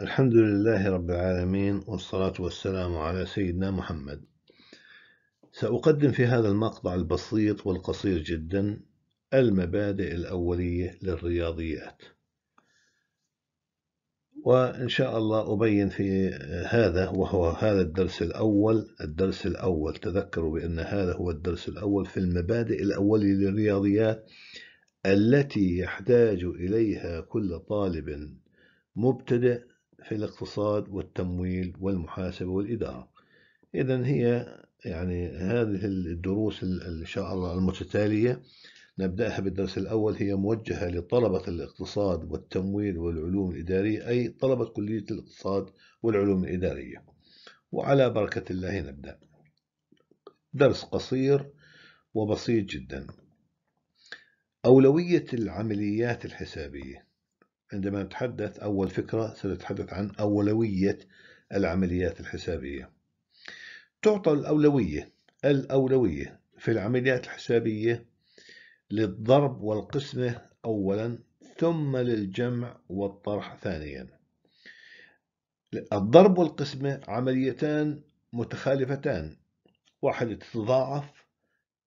الحمد لله رب العالمين والصلاة والسلام على سيدنا محمد سأقدم في هذا المقطع البسيط والقصير جدا المبادئ الأولية للرياضيات وإن شاء الله أبين في هذا وهو هذا الدرس الأول الدرس الأول تذكروا بأن هذا هو الدرس الأول في المبادئ الأولية للرياضيات التي يحتاج إليها كل طالب مبتدئ في الاقتصاد والتمويل والمحاسبة والإدارة إذا هي يعني هذه الدروس إن شاء الله المتتالية نبدأها بالدرس الأول هي موجهة لطلبة الاقتصاد والتمويل والعلوم الإدارية أي طلبة كلية الاقتصاد والعلوم الإدارية وعلى بركة الله نبدأ درس قصير وبسيط جدا أولوية العمليات الحسابية عندما نتحدث أول فكرة سنتحدث عن أولوية العمليات الحسابية تعطى الأولوية الأولوية في العمليات الحسابية للضرب والقسمة أولا ثم للجمع والطرح ثانيا الضرب والقسمة عمليتان متخالفتان واحدة تتضاعف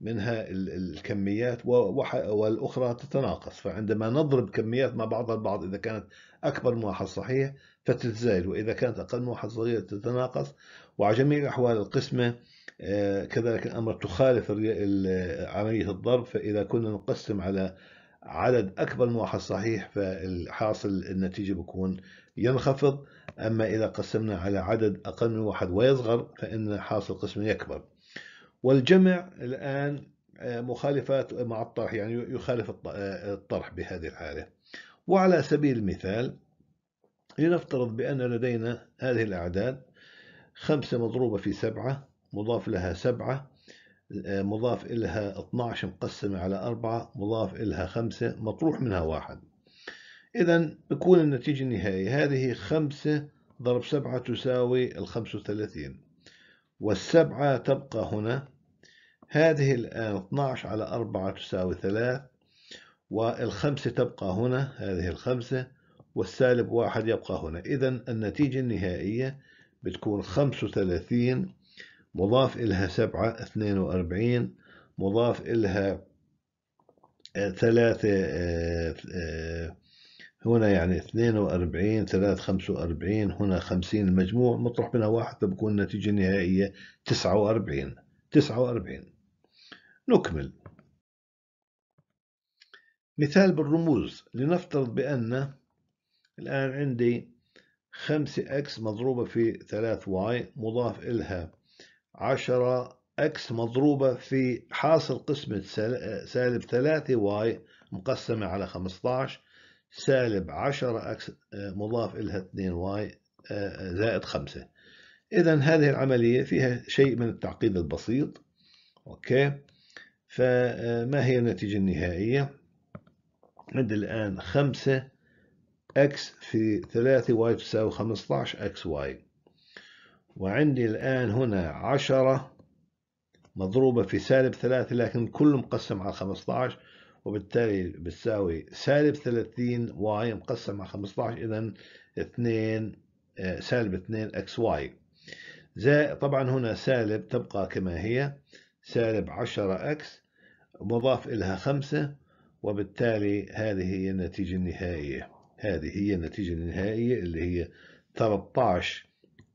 منها الكميات والأخرى تتناقص فعندما نضرب كميات مع بعضها البعض إذا كانت أكبر من واحد صحيح فتتزايد وإذا كانت أقل من واحد صغير تتناقص وعلى جميع الأحوال القسمة آه، كذلك الأمر تخالف عملية الضرب فإذا كنا نقسم على عدد أكبر من واحد صحيح فالحاصل النتيجة بكون ينخفض أما إذا قسمنا على عدد أقل من واحد ويصغر فإن حاصل القسمة يكبر والجمع الآن آه، مخالفات مع الطرح يعني يخالف آه، الطرح بهذه الحالة وعلى سبيل المثال لنفترض بأن لدينا هذه الأعداد خمسة مضروبة في سبعة مضاف لها سبعة آه، مضاف إلها 12 مقسمة على أربعة مضاف إلها خمسة مطروح منها واحد إذا تكون النتيجة النهائية هذه خمسة ضرب سبعة تساوي الخمسة وثلاثين والسبعة تبقى هنا هذه الآن 12 على 4 تساوي 3 والخمسة تبقى هنا هذه الخمسة والسالب واحد يبقى هنا إذا النتيجة النهائية بتكون 35 مضاف إلها 7 42 مضاف إلها 3 آه، آه، آه، هنا يعني 42 3 45 هنا 50 المجموع مطرح منها واحد فبكون النتيجة النهائية 49 49 نكمل مثال بالرموز لنفترض بأن الآن عندي 5x مضروبة في 3y مضاف إلها 10x مضروبة في حاصل قسمة سالب 3y مقسمة على 15 سالب 10x آه، مضاف إلها 2y آه، آه، زائد 5 إذا هذه العملية فيها شيء من التعقيد البسيط أوكي فما هي النتيجة النهائية عند الآن خمسة x في ثلاثة y تساوي 15 y وعندي الآن هنا عشرة مضروبة في سالب ثلاثة لكن كله مقسم على 15 وبالتالي بتساوي سالب 30 y مقسم على 15 إذا 2 سالب 2 y زائد طبعا هنا سالب تبقى كما هي سالب 10 x مضاف إلها خمسة وبالتالي هذه هي النتيجة النهائية هذه هي النتيجة النهائية اللي هي 13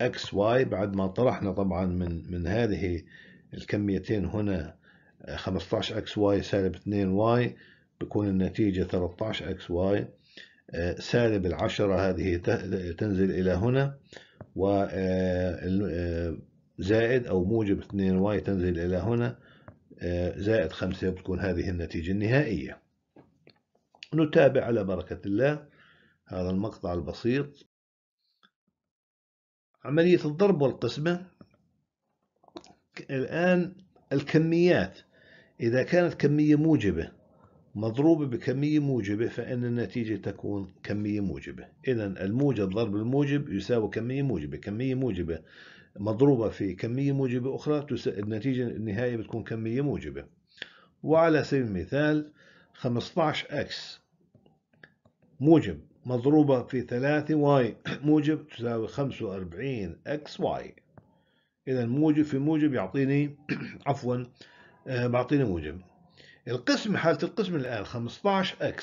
اكس واي بعد ما طرحنا طبعا من من هذه الكميتين هنا 15 اكس واي سالب 2 واي بكون النتيجة 13 اكس واي آه، سالب العشرة هذه تنزل إلى هنا وزائد آه، آه، أو موجب 2 واي تنزل إلى هنا آه، زائد خمسة بتكون هذه النتيجة النهائية نتابع على بركة الله هذا المقطع البسيط عملية الضرب والقسمة الآن الكميات إذا كانت كمية موجبة مضروبة بكمية موجبة فإن النتيجة تكون كمية موجبة إذا الموجب ضرب الموجب يساوي كمية موجبة كمية موجبة مضروبة في كمية موجبة أخرى النتيجة النهائية بتكون كمية موجبة وعلى سبيل المثال 15x موجب مضروبة في 3y موجب تساوي 45xy إذا موجب في موجب يعطيني عفوا آه، بعطيني موجب القسم حالة القسم الآن 15x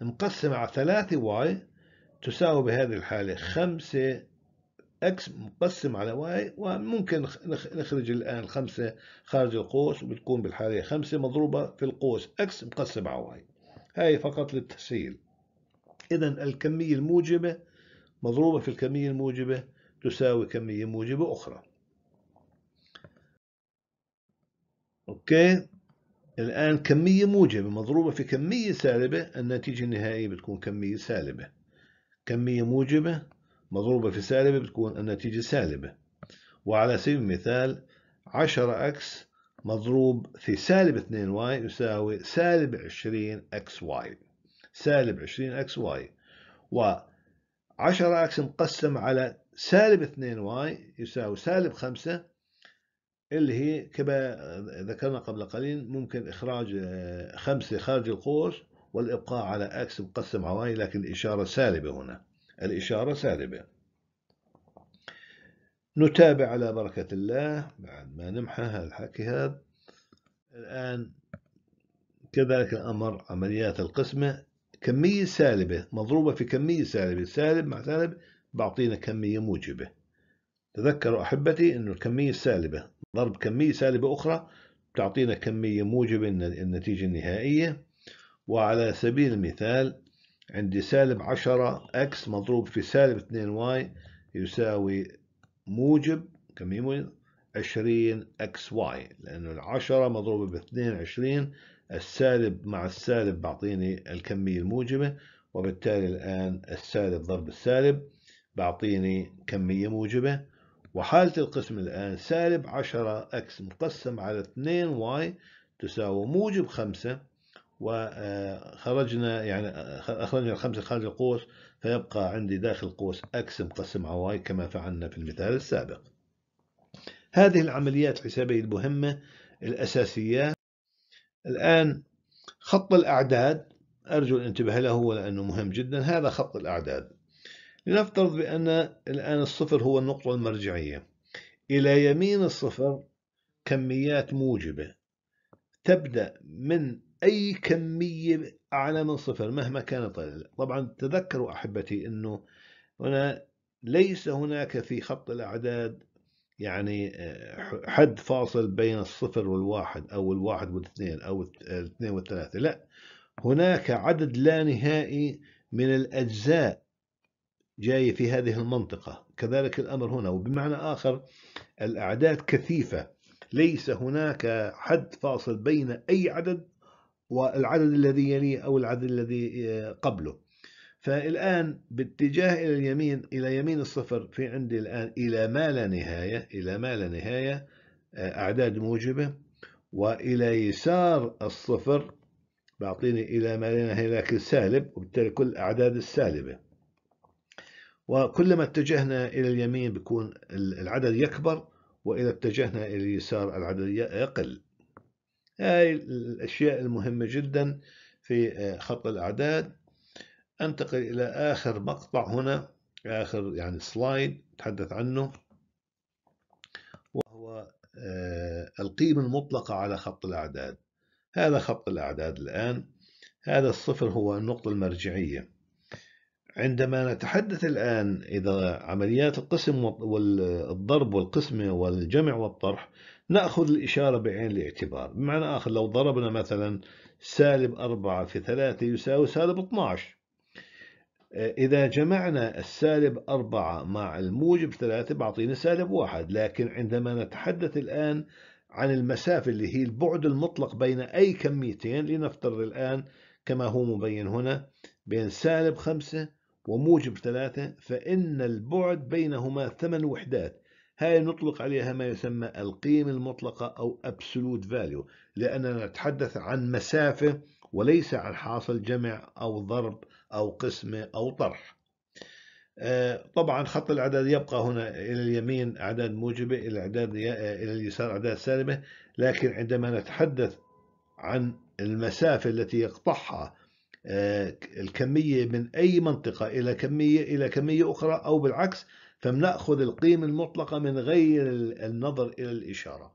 مقسم على 3y تساوي بهذه الحالة 5 اكس مقسم على واي وممكن نخرج الآن خمسة خارج القوس وبتكون بالحالة خمسة مضروبة في القوس اكس مقسم على واي هاي فقط للتسهيل إذا الكمية الموجبة مضروبة في الكمية الموجبة تساوي كمية موجبة أخرى أوكي الآن كمية موجبة مضروبة في كمية سالبة النتيجة النهائية بتكون كمية سالبة كمية موجبة مضروبة في سالبة بتكون النتيجة سالبة وعلى سبيل المثال 10 اكس مضروب في سالب 2 واي يساوي سالب 20 اكس واي سالب 20 اكس واي و 10 اكس مقسم على سالب 2 واي يساوي سالب 5 اللي هي كما ذكرنا قبل قليل ممكن إخراج 5 آه، خارج القوس والإبقاء على اكس مقسم على واي لكن الإشارة سالبة هنا الإشارة سالبة نتابع على بركة الله بعد ما نمحى هالحكي هذا الآن كذلك الأمر عمليات القسمة كمية سالبة مضروبة في كمية سالبة سالب مع سالب بعطينا كمية موجبة تذكروا أحبتي أن الكمية السالبة ضرب كمية سالبة أخرى تعطينا كمية موجبة النتيجة النهائية وعلى سبيل المثال عندي سالب 10 اكس مضروب في سالب 2 واي يساوي موجب كم يساوي 20 اكس واي لانه العشرة مضروبة باثنين عشرين السالب مع السالب بعطيني الكمية الموجبة وبالتالي الآن السالب ضرب السالب بعطيني كمية موجبة وحالة القسم الآن سالب عشرة اكس مقسم على اثنين واي تساوي موجب خمسة وخرجنا يعني أخرجنا الخمسة خارج القوس فيبقى عندي داخل القوس أكس مقسم على واي كما فعلنا في المثال السابق هذه العمليات الحسابية المهمة الأساسية الآن خط الأعداد أرجو الانتباه له لأنه مهم جدا هذا خط الأعداد لنفترض بأن الآن الصفر هو النقطة المرجعية إلى يمين الصفر كميات موجبة تبدأ من أي كمية أعلى من صفر مهما كانت طبعا تذكروا أحبتي أنه هنا ليس هناك في خط الأعداد يعني آه، حد فاصل بين الصفر والواحد أو الواحد والاثنين أو الاثنين والثلاثة لا هناك عدد لا نهائي من الأجزاء جاية في هذه المنطقة كذلك الأمر هنا وبمعنى آخر الأعداد كثيفة ليس هناك حد فاصل بين أي عدد والعدد الذي يليه أو العدد الذي آه، قبله فالآن باتجاه إلى اليمين إلى يمين الصفر في عندي الآن إلى ما لا نهاية إلى ما لا نهاية آه، أعداد موجبة وإلى يسار الصفر بعطيني إلى ما لا نهاية لكن سالب وبالتالي كل أعداد السالبة وكلما اتجهنا إلى اليمين بيكون العدد يكبر وإذا اتجهنا إلى اليسار العدد يقل هاي الأشياء المهمة جدا في آه، خط الأعداد أنتقل إلى آخر مقطع هنا آخر يعني سلايد تحدث عنه وهو آه، القيمة المطلقة على خط الأعداد هذا خط الأعداد الآن هذا الصفر هو النقطة المرجعية عندما نتحدث الآن إذا عمليات القسم والضرب والقسمة والجمع والطرح نأخذ الإشارة بعين الاعتبار بمعنى آخر لو ضربنا مثلا سالب 4 في 3 يساوي سالب 12 إذا جمعنا السالب 4 مع الموجب 3 بعطينا سالب 1 لكن عندما نتحدث الآن عن المسافة اللي هي البعد المطلق بين أي كميتين لنفترض الآن كما هو مبين هنا بين سالب 5 وموجب ثلاثة فإن البعد بينهما ثمن وحدات هاي نطلق عليها ما يسمى القيمة المطلقة أو absolute value لأننا نتحدث عن مسافة وليس عن حاصل جمع أو ضرب أو قسمة أو طرح آه، طبعا خط الأعداد يبقى هنا إلى اليمين أعداد موجبة إلى أعداد آه، إلى اليسار أعداد سالبة لكن عندما نتحدث عن المسافة التي يقطعها آه، الكمية من أي منطقة إلى كمية إلى كمية أخرى أو بالعكس فبنأخذ القيمة المطلقة من غير النظر إلى الإشارة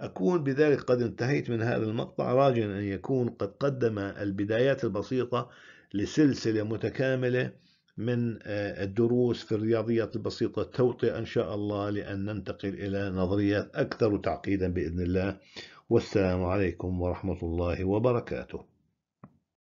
أكون بذلك قد انتهيت من هذا المقطع راجيا أن يكون قد قدم البدايات البسيطة لسلسلة متكاملة من آه، الدروس في الرياضيات البسيطة توطئ إن شاء الله لأن ننتقل إلى نظريات أكثر تعقيدا بإذن الله والسلام عليكم ورحمة الله وبركاته